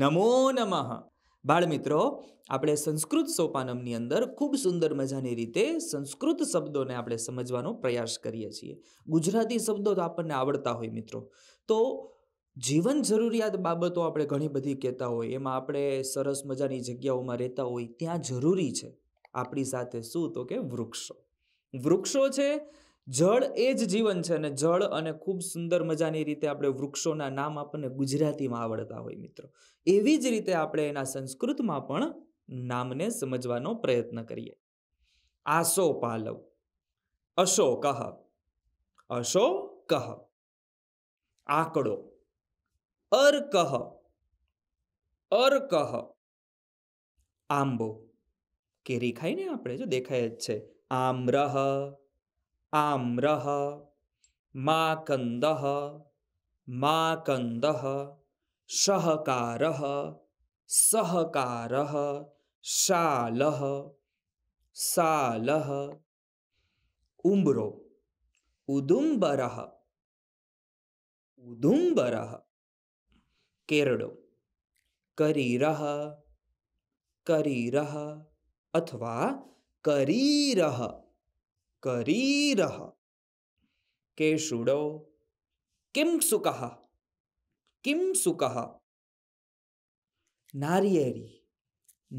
નમો નમઃ બાળમિત્રો આપણે સંસ્કૃત સોપાનમની અંદર ખૂબ સુંદર મજાની રીતે સંસ્કૃત શબ્દોને આપણે સમજવાનો પ્રયાસ કરીએ છીએ ગુજરાતી શબ્દો તો આપણને આવડતા હોય મિત્રો તો જીવન જરૂરિયાત બાબતો આપણે ઘણી બધી કહેતા હોય એમાં આપણે સરસ મજાની જગ્યાઓમાં રહેતા હોય ત્યાં જરૂરી છે આપણી સાથે શું તો કે વૃક્ષો વૃક્ષો છે જળ એ જ જીવન છે અને જળ અને ખૂબ સુંદર મજાની રીતે આપણે વૃક્ષોના નામ આપણને ગુજરાતીમાં આવડતા હોય મિત્રો એવી જ રીતે આપણે એના સંસ્કૃતમાં પણ નામને સમજવાનો પ્રયત્ન કરીએ આસો પાલવ અશો કહ અશો કહ આંકડો અર કહ અર કહ આંબો કેરી ખાઈને આપણે જો દેખાય જ છે આમ રહ आम्र माकन्दः माकन्दः सहकार सहकारः साल सालः उम्रो उदुम्बरः उदुम्बरः केरडो करीर करीर अथवा करीर करीर के शुड़ो किम सुख किम सुख नारियरी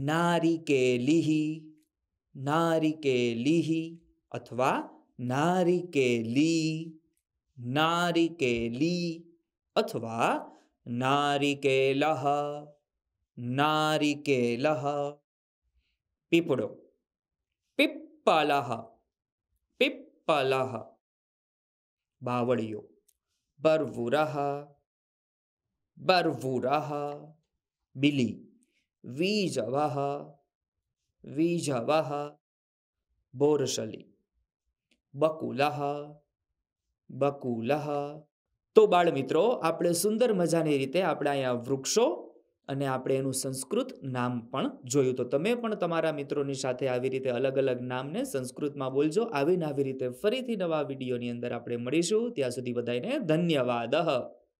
नारी के लिही नारी के लिही अथवा नारी नारी के ली के ली अथवा नारी नारी के लह के लह पिपडो पिप्पलः પલહ બાવળિયો બરવુરહ બરવુરહ બિલી વીજવહ વીજવહ બોરશલી બકુલહ બકુલહ તો બાળ મિત્રો આપણે સુંદર મજાની રીતે આપણે અહીંયા વૃક્ષો અને આપણે એનું સંસ્કૃત નામ પણ જોયું તો તમે પણ તમારા મિત્રોની સાથે આવી રીતે અલગ અલગ નામને સંસ્કૃતમાં બોલજો આવીને આવી રીતે ફરીથી નવા વિડીયોની અંદર આપણે મળીશું ત્યાં સુધી બધાને ધન્યવાદ